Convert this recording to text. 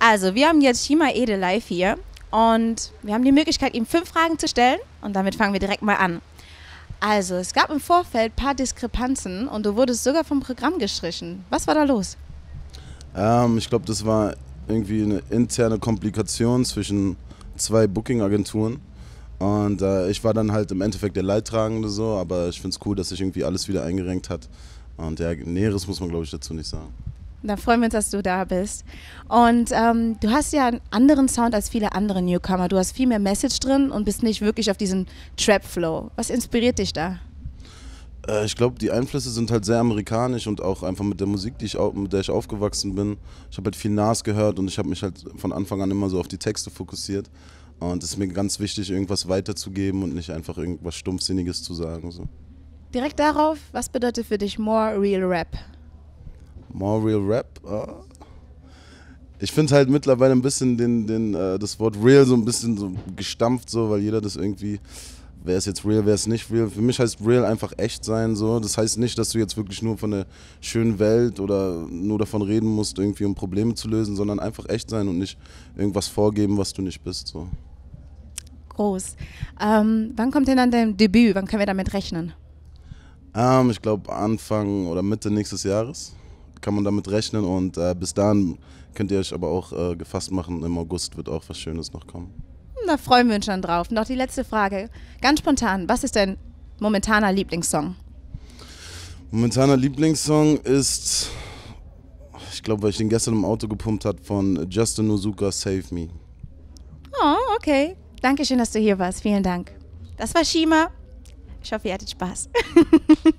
Also, wir haben jetzt Shima Ede live hier und wir haben die Möglichkeit, ihm fünf Fragen zu stellen und damit fangen wir direkt mal an. Also, es gab im Vorfeld ein paar Diskrepanzen und du wurdest sogar vom Programm gestrichen. Was war da los? Ähm, ich glaube, das war irgendwie eine interne Komplikation zwischen zwei Booking-Agenturen. Und äh, ich war dann halt im Endeffekt der Leidtragende so, aber ich finde es cool, dass sich irgendwie alles wieder eingerenkt hat. Und ja, Näheres muss man, glaube ich, dazu nicht sagen. Da freuen wir uns, dass du da bist. Und ähm, du hast ja einen anderen Sound als viele andere Newcomer. Du hast viel mehr Message drin und bist nicht wirklich auf diesem Trap-Flow. Was inspiriert dich da? Äh, ich glaube, die Einflüsse sind halt sehr amerikanisch und auch einfach mit der Musik, die ich, mit der ich aufgewachsen bin. Ich habe halt viel Nas gehört und ich habe mich halt von Anfang an immer so auf die Texte fokussiert. Und es ist mir ganz wichtig, irgendwas weiterzugeben und nicht einfach irgendwas Stumpfsinniges zu sagen. So. Direkt darauf, was bedeutet für dich More Real Rap? More Real Rap. Oh. Ich finde halt mittlerweile ein bisschen den, den, äh, das Wort real so ein bisschen so gestampft, so, weil jeder das irgendwie, wer ist jetzt real, wer ist nicht real. Für mich heißt real einfach echt sein, so. Das heißt nicht, dass du jetzt wirklich nur von der schönen Welt oder nur davon reden musst, irgendwie um Probleme zu lösen, sondern einfach echt sein und nicht irgendwas vorgeben, was du nicht bist, so. Groß. Ähm, wann kommt denn dann dein Debüt? Wann können wir damit rechnen? Ähm, ich glaube Anfang oder Mitte nächstes Jahres kann man damit rechnen und äh, bis dahin könnt ihr euch aber auch äh, gefasst machen. Im August wird auch was Schönes noch kommen. Da freuen wir uns schon drauf. Noch die letzte Frage. Ganz spontan, was ist dein momentaner Lieblingssong? Momentaner Lieblingssong ist, ich glaube, weil ich den gestern im Auto gepumpt habe, von Justin Nozuka, Save Me. Oh, okay. Dankeschön, dass du hier warst. Vielen Dank. Das war Shima. Ich hoffe, ihr hattet Spaß.